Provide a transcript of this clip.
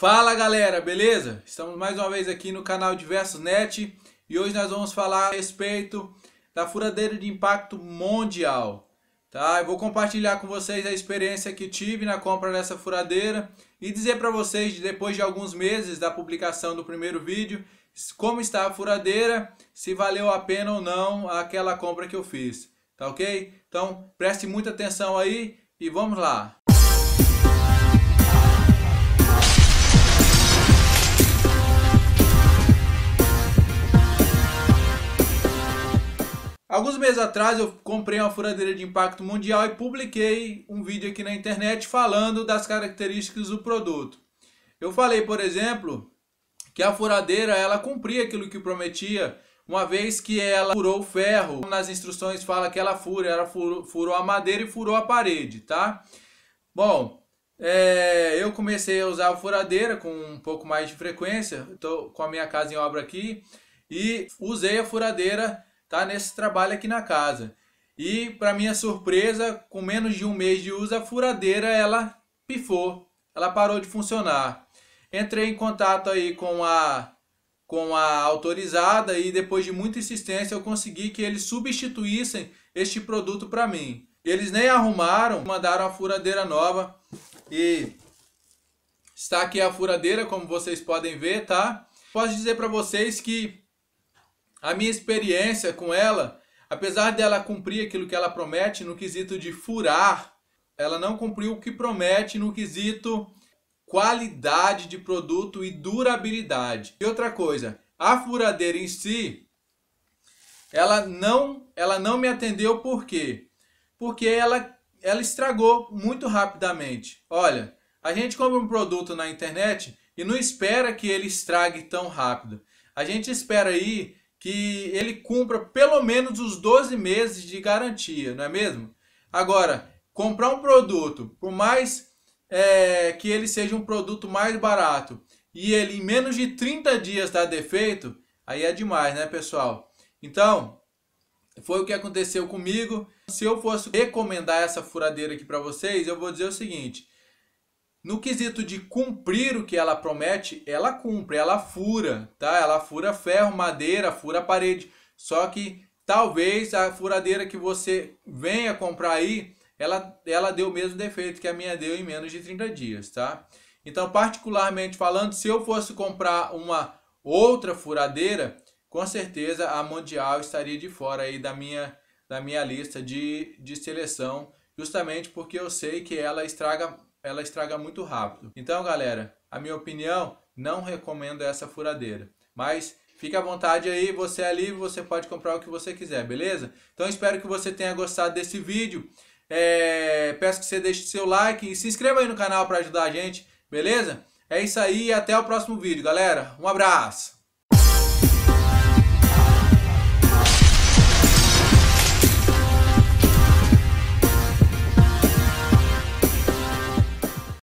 Fala galera, beleza? Estamos mais uma vez aqui no canal Diversos Net e hoje nós vamos falar a respeito da furadeira de impacto mundial. Tá? Eu vou compartilhar com vocês a experiência que tive na compra dessa furadeira e dizer para vocês, depois de alguns meses da publicação do primeiro vídeo, como está a furadeira, se valeu a pena ou não aquela compra que eu fiz. Tá ok? Então preste muita atenção aí e vamos lá. Alguns meses atrás eu comprei uma furadeira de impacto mundial e publiquei um vídeo aqui na internet falando das características do produto. Eu falei, por exemplo, que a furadeira ela cumpria aquilo que prometia, uma vez que ela furou o ferro. Nas instruções fala que ela fura, ela furou, a madeira e furou a parede, tá? Bom, é, eu comecei a usar a furadeira com um pouco mais de frequência, estou com a minha casa em obra aqui e usei a furadeira tá nesse trabalho aqui na casa. E, para minha surpresa, com menos de um mês de uso, a furadeira ela pifou, ela parou de funcionar. Entrei em contato aí com a com a autorizada e depois de muita insistência eu consegui que eles substituíssem este produto para mim. Eles nem arrumaram, mandaram a furadeira nova e está aqui a furadeira, como vocês podem ver, tá? Posso dizer para vocês que a minha experiência com ela, apesar dela cumprir aquilo que ela promete no quesito de furar, ela não cumpriu o que promete no quesito qualidade de produto e durabilidade. E outra coisa, a furadeira em si, ela não, ela não me atendeu por quê? Porque ela, ela estragou muito rapidamente. Olha, a gente compra um produto na internet e não espera que ele estrague tão rápido. A gente espera aí que ele cumpra pelo menos os 12 meses de garantia, não é mesmo? Agora, comprar um produto, por mais é, que ele seja um produto mais barato e ele em menos de 30 dias dá defeito, aí é demais, né, pessoal? Então, foi o que aconteceu comigo. Se eu fosse recomendar essa furadeira aqui para vocês, eu vou dizer o seguinte: no quesito de cumprir o que ela promete, ela cumpre, ela fura, tá? Ela fura ferro, madeira, fura parede. Só que talvez a furadeira que você venha comprar aí, ela, ela deu o mesmo defeito que a minha deu em menos de 30 dias, tá? Então, particularmente falando, se eu fosse comprar uma outra furadeira, com certeza a Mundial estaria de fora aí da minha, da minha lista de, de seleção, justamente porque eu sei que ela estraga ela estraga muito rápido. Então, galera, a minha opinião, não recomendo essa furadeira. Mas Fique à vontade aí, você é livre, você pode comprar o que você quiser, beleza? Então espero que você tenha gostado desse vídeo. É... peço que você deixe seu like e se inscreva aí no canal para ajudar a gente, beleza? É isso aí e até o próximo vídeo, galera. Um abraço!